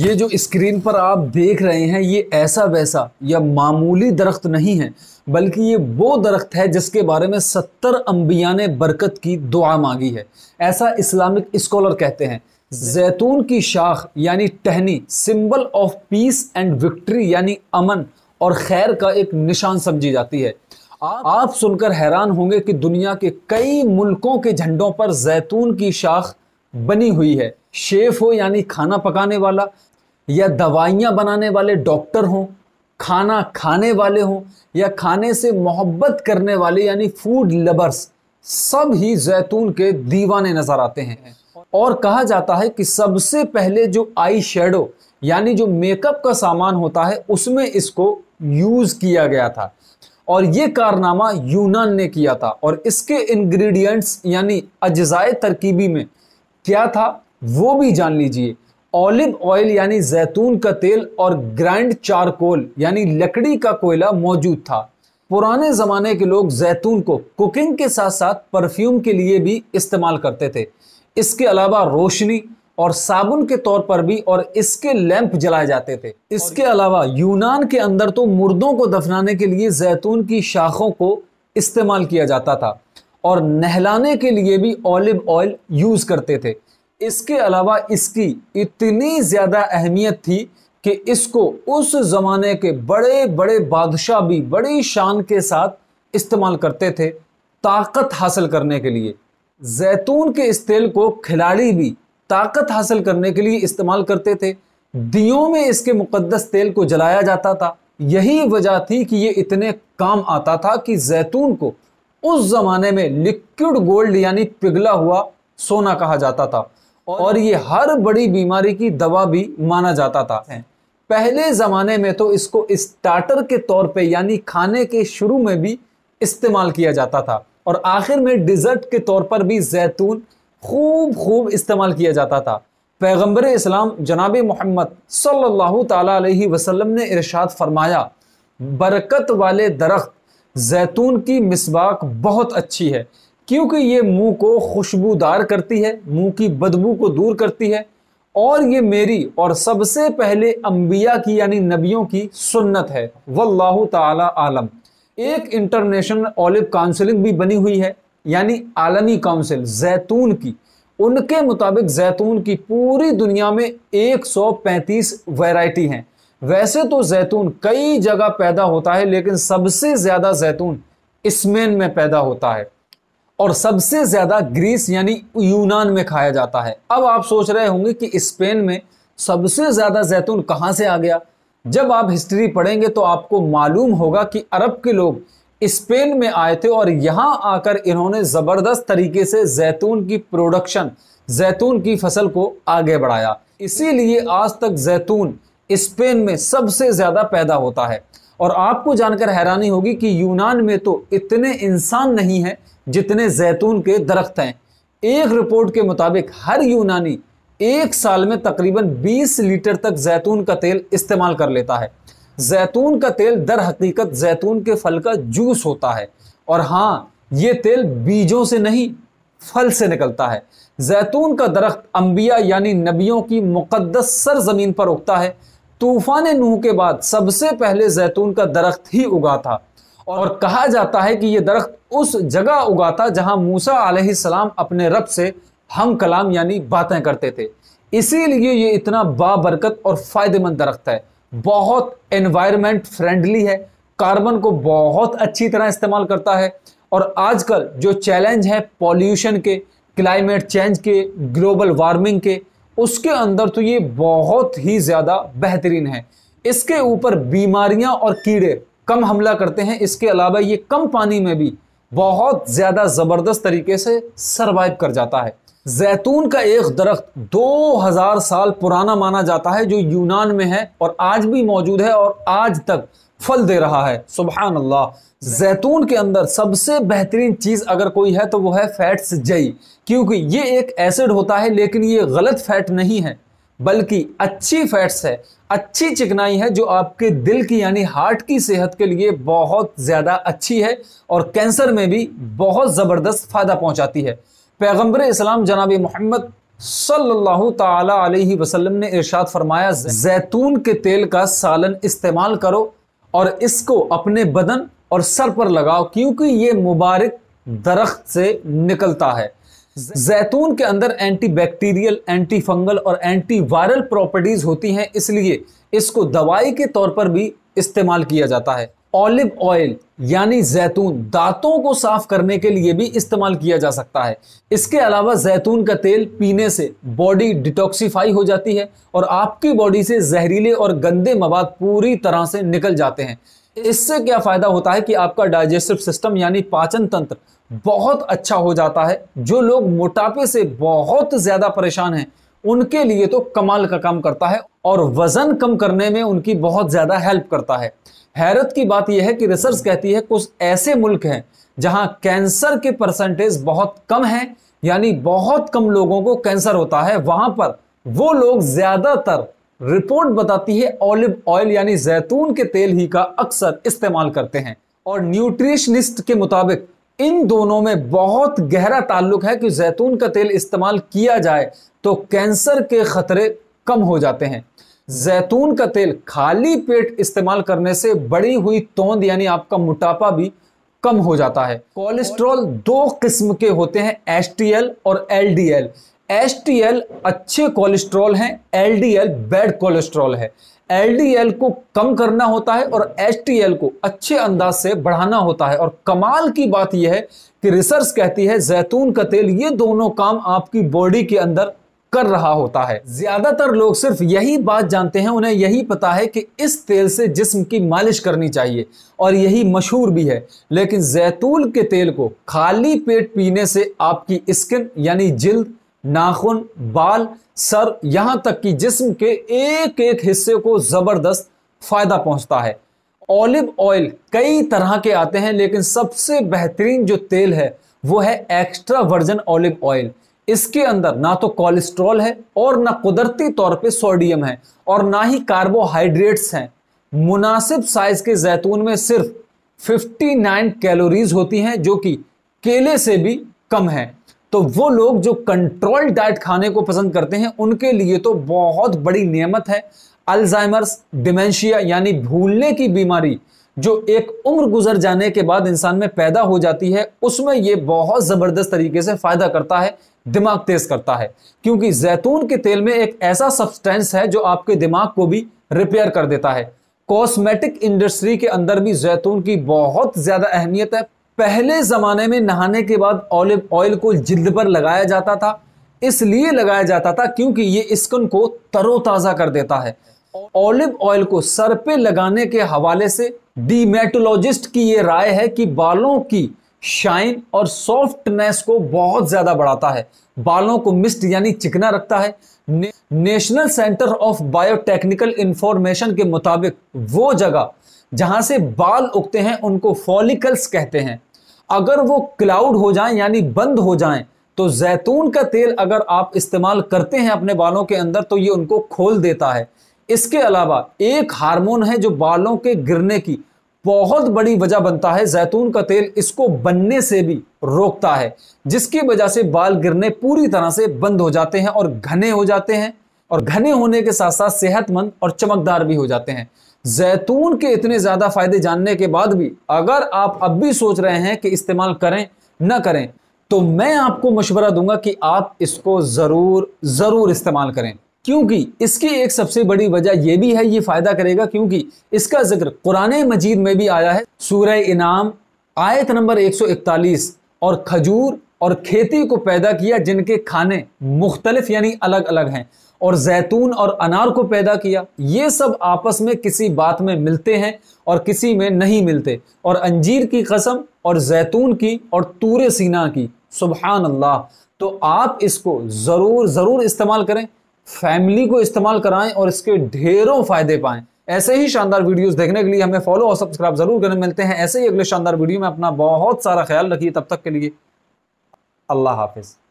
ये जो स्क्रीन पर आप देख रहे हैं ये ऐसा वैसा या मामूली दरख्त नहीं है बल्कि ये वो दरख्त है जिसके बारे में सत्तर अम्बिया ने बरकत की दुआ मांगी है ऐसा इस्लामिक स्कॉलर कहते हैं जैतून की शाख यानी टहनी symbol of peace and victory यानी अमन और खैर का एक निशान समझी जाती है आप सुनकर हैरान होंगे कि दुनिया के कई मुल्कों के झंडों पर जैतून की शाख बनी हुई है शेफ हो यानी खाना पकाने वाला या दवाइयाँ बनाने वाले डॉक्टर हों खाना खाने वाले हों या खाने से मोहब्बत करने वाले यानी फूड लवर्स सब ही जैतून के दीवाने नज़र आते हैं और कहा जाता है कि सबसे पहले जो आई शेडो यानी जो मेकअप का सामान होता है उसमें इसको यूज़ किया गया था और ये कारनामा यूनान ने किया था और इसके इंग्रेडिएंट्स यानी अजाय तरकीबी में क्या था वो भी जान लीजिए ऑलिव ऑयल यानी जैतून का तेल और ग्रैंड चारकोल यानी लकड़ी का कोयला मौजूद था पुराने ज़माने के लोग जैतून को कुकिंग के साथ साथ परफ्यूम के लिए भी इस्तेमाल करते थे इसके अलावा रोशनी और साबुन के तौर पर भी और इसके लैंप जलाए जाते थे इसके अलावा यूनान के अंदर तो मुर्दों को दफनाने के लिए जैतून की शाखों को इस्तेमाल किया जाता था और नहलाने के लिए भी ऑलिव ऑयल यूज़ करते थे इसके अलावा इसकी इतनी ज़्यादा अहमियत थी कि इसको उस ज़माने के बड़े बड़े बादशाह भी बड़ी शान के साथ इस्तेमाल करते थे ताकत हासिल करने के लिए जैतून के इस तेल को खिलाड़ी भी ताकत हासिल करने के लिए इस्तेमाल करते थे दियों में इसके मुकद्दस तेल को जलाया जाता था यही वजह थी कि ये इतने काम आता था कि जैतून को उस जमाने में लिक्विड गोल्ड यानी पिघला हुआ सोना कहा जाता था और ये हर बड़ी बीमारी की दवा भी माना जाता था पहले जमाने में तो इसको स्टार्टर के तौर पे यानी खाने के शुरू में भी इस्तेमाल किया जाता था और आखिर में डिजर्ट के तौर पर भी जैतून खूब खूब इस्तेमाल किया जाता था पैगम्बर इस्लाम जनाब मोहम्मद सल्लल्लाहु अलैहि वसल्लम ने इरशाद फरमाया बरकत वाले दरख्त जैतून की मिसबाक बहुत अच्छी है क्योंकि ये मुंह को खुशबूदार करती है मुंह की बदबू को दूर करती है और ये मेरी और सबसे पहले अंबिया की यानी नबियों की सुन्नत है वल्लाहु ताला आलम एक इंटरनेशनल ओलिव काउंसिलिंग भी बनी हुई है यानी आलमी काउंसिल जैतून की उनके मुताबिक जैतून की पूरी दुनिया में 135 वैरायटी हैं वैसे तो जैतून कई जगह पैदा होता है लेकिन सबसे ज्यादा जैतून स्पेन में पैदा होता है और सबसे ज्यादा ग्रीस यानी यूनान में खाया जाता है अब आप सोच रहे होंगे कि स्पेन में सबसे ज्यादा जैतून कहां से आ गया जब आप हिस्ट्री पढ़ेंगे तो आपको मालूम होगा कि अरब के लोग स्पेन में आए थे और यहाँ आकर इन्होंने ज़बरदस्त तरीके से जैतून की प्रोडक्शन जैतून की फसल को आगे बढ़ाया इसीलिए आज तक जैतून स्पेन में सबसे ज़्यादा पैदा होता है और आपको जानकर हैरानी होगी कि यूनान में तो इतने इंसान नहीं हैं जितने जैतून के दरख्त हैं एक रिपोर्ट के मुताबिक हर यूनानी एक साल में तकरीबन 20 लीटर तक जैतून का तेल इस्तेमाल कर लेता है जैतून का तेल दर हकीकत जैतून के फल का जूस होता है और हाँ ये तेल बीजों से नहीं फल से निकलता है जैतून का दरख्त अंबिया यानी नबियों की मुकद्दस सरजमीन पर उगता है तूफान नूह के बाद सबसे पहले जैतून का दरख्त ही उगा था और कहा जाता है कि यह दरख्त उस जगह उगा था जहां मूसा आलाम अपने रब से हम कलाम यानी बातें करते थे इसीलिए ये इतना बाबरकत और फायदेमंद दरख्त है बहुत एनवायरमेंट फ्रेंडली है कार्बन को बहुत अच्छी तरह इस्तेमाल करता है और आजकल जो चैलेंज है पॉल्यूशन के क्लाइमेट चेंज के ग्लोबल वार्मिंग के उसके अंदर तो ये बहुत ही ज़्यादा बेहतरीन है इसके ऊपर बीमारियां और कीड़े कम हमला करते हैं इसके अलावा ये कम पानी में भी बहुत ज़्यादा ज़बरदस्त तरीके से सरवाइव कर जाता है जैतून का एक दरख्त 2000 साल पुराना माना जाता है जो यूनान में है और आज भी मौजूद है और आज तक फल दे रहा है सुबहान अल्लाह जैतून के अंदर सबसे बेहतरीन चीज़ अगर कोई है तो वो है फैट्स जई क्योंकि ये एक एसिड होता है लेकिन ये गलत फैट नहीं है बल्कि अच्छी फैट्स है अच्छी चिकनाई है जो आपके दिल की यानी हार्ट की सेहत के लिए बहुत ज़्यादा अच्छी है और कैंसर में भी बहुत ज़बरदस्त फ़ायदा पहुंचाती है पैगम्बर इस्लाम जनाब मोहम्मद सल्लल्लाहु ताला अलैहि वसल्लम ने इरशाद फरमाया जैतून के तेल का सालन इस्तेमाल करो और इसको अपने बदन और सर पर लगाओ क्योंकि ये मुबारक दरख्त से निकलता है जैतून के अंदर एंटी बैक्टीरियल एंटी फंगल और एंटी वायरल प्रॉपर्टीज होती हैं इसलिए इसको दवाई के तौर पर भी इस्तेमाल किया जाता है ऑलिव ऑयल यानी जैतून दांतों को साफ करने के लिए भी इस्तेमाल किया जा सकता है इसके अलावा जैतून का तेल पीने से बॉडी डिटॉक्सीफाई हो जाती है और आपकी बॉडी से जहरीले और गंदे मवाद पूरी तरह से निकल जाते हैं इससे क्या फ़ायदा होता है कि आपका डाइजेस्टिव सिस्टम यानी पाचन तंत्र बहुत अच्छा हो जाता है जो लोग मोटापे से बहुत ज़्यादा परेशान हैं उनके लिए तो कमाल का काम करता है और वजन कम करने में उनकी बहुत ज़्यादा हेल्प करता है हैरत की बात यह है कि रिसर्च कहती है कुछ ऐसे मुल्क हैं जहां कैंसर के परसेंटेज बहुत कम है यानी बहुत कम लोगों को कैंसर होता है वहां पर वो लोग ज़्यादातर रिपोर्ट बताती है ऑलिव ऑयल यानी जैतून के तेल ही का अक्सर इस्तेमाल करते हैं और न्यूट्रिशनिस्ट के मुताबिक इन दोनों में बहुत गहरा ताल्लुक है कि जैतून का तेल इस्तेमाल किया जाए तो कैंसर के खतरे कम हो जाते हैं जैतून का तेल खाली पेट इस्तेमाल करने से बड़ी हुई तोंद यानी आपका मोटापा भी कम हो जाता है कोलेस्ट्रॉल दो किस्म के होते हैं एस और एल एस अच्छे कोलेस्ट्रॉल हैं एल बैड कोलेस्ट्रॉल है एलडीएल को कम करना होता है और एचटीएल को अच्छे अंदाज से बढ़ाना होता है और कमाल की बात यह है कि रिसर्च कहती है जैतून का तेल ये दोनों काम आपकी बॉडी के अंदर कर रहा होता है ज्यादातर लोग सिर्फ यही बात जानते हैं उन्हें यही पता है कि इस तेल से जिस्म की मालिश करनी चाहिए और यही मशहूर भी है लेकिन जैतून के तेल को खाली पेट पीने से आपकी स्किन यानी जिल्द नाखून बाल सर यहां तक कि जिस्म के एक एक हिस्से को जबरदस्त फायदा पहुंचता है ऑलिव ऑयल कई तरह के आते हैं लेकिन सबसे बेहतरीन जो तेल है वो है एक्स्ट्रा वर्जन ऑलिव ऑयल इसके अंदर ना तो कोलेस्ट्रॉल है और ना कुदरती तौर पे सोडियम है और ना ही कार्बोहाइड्रेट्स हैं मुनासिब साइज के जैतून में सिर्फ 59 कैलोरीज होती हैं जो कि केले से भी कम है तो वो लोग जो कंट्रोल डाइट खाने को पसंद करते हैं उनके लिए तो बहुत बड़ी नियमत है अल्जाइमर्स डिमेंशिया यानी भूलने की बीमारी जो एक उम्र गुजर जाने के बाद इंसान में पैदा हो जाती है उसमें यह बहुत ज़बरदस्त तरीके से फ़ायदा करता है दिमाग तेज़ करता है क्योंकि जैतून के तेल में एक ऐसा सब्सटेंस है जो आपके दिमाग को भी रिपेयर कर देता है कॉस्मेटिक इंडस्ट्री के अंदर भी जैतून की बहुत ज़्यादा अहमियत है पहले ज़माने में नहाने के बाद ऑलिव ऑयल को जिल्द पर लगाया जाता था इसलिए लगाया जाता था क्योंकि ये स्किन को तरोताज़ा कर देता है ऑलिव ऑयल को सर पे लगाने के हवाले से डीमेटोलॉजिस्ट की ये राय है कि बालों की शाइन और सॉफ्टनेस को बहुत ज़्यादा बढ़ाता है बालों को मिस्ट यानी चिकना रखता है ने, national centre of biotechnical information के मुताबिक वो जगह जहां से बाल उगते हैं उनको फॉलिकल्स कहते हैं अगर वो क्लाउड हो जाएं यानी बंद हो जाएं तो जैतून का तेल अगर आप इस्तेमाल करते हैं अपने बालों के अंदर तो ये उनको खोल देता है इसके अलावा एक हार्मोन है जो बालों के गिरने की बहुत बड़ी वजह बनता है जैतून का तेल इसको बनने से भी रोकता है जिसकी वजह से बाल गिरने पूरी तरह से बंद हो जाते हैं और घने हो जाते हैं और घने होने के साथ साथ सेहतमंद और चमकदार भी हो जाते हैं जैतून के इतने ज़्यादा फायदे जानने के बाद भी अगर आप अब भी सोच रहे हैं कि इस्तेमाल करें ना करें तो मैं आपको मशवरा दूंगा कि आप इसको ज़रूर ज़रूर इस्तेमाल करें क्योंकि इसकी एक सबसे बड़ी वजह यह भी है ये फ़ायदा करेगा क्योंकि इसका जिक्र कुरान मजीद में भी आया है सूर्य इनाम आयत नंबर 141 और खजूर और खेती को पैदा किया जिनके खाने मुख्तलिफ यानी अलग अलग हैं और जैतून और अनार को पैदा किया ये सब आपस में किसी बात में मिलते हैं और किसी में नहीं मिलते और अंजीर की कसम और जैतून की और तूर सीना की सुबहान अल्लाह तो आप इसको ज़रूर ज़रूर इस्तेमाल करें फैमिली को इस्तेमाल कराएं और इसके ढेरों फ़ायदे पाएं ऐसे ही शानदार वीडियोस देखने के लिए हमें फॉलो और सब्सक्राइब ज़रूर करने मिलते हैं ऐसे ही अगले शानदार वीडियो में अपना बहुत सारा ख्याल रखिए तब तक के लिए अल्लाह हाफिज़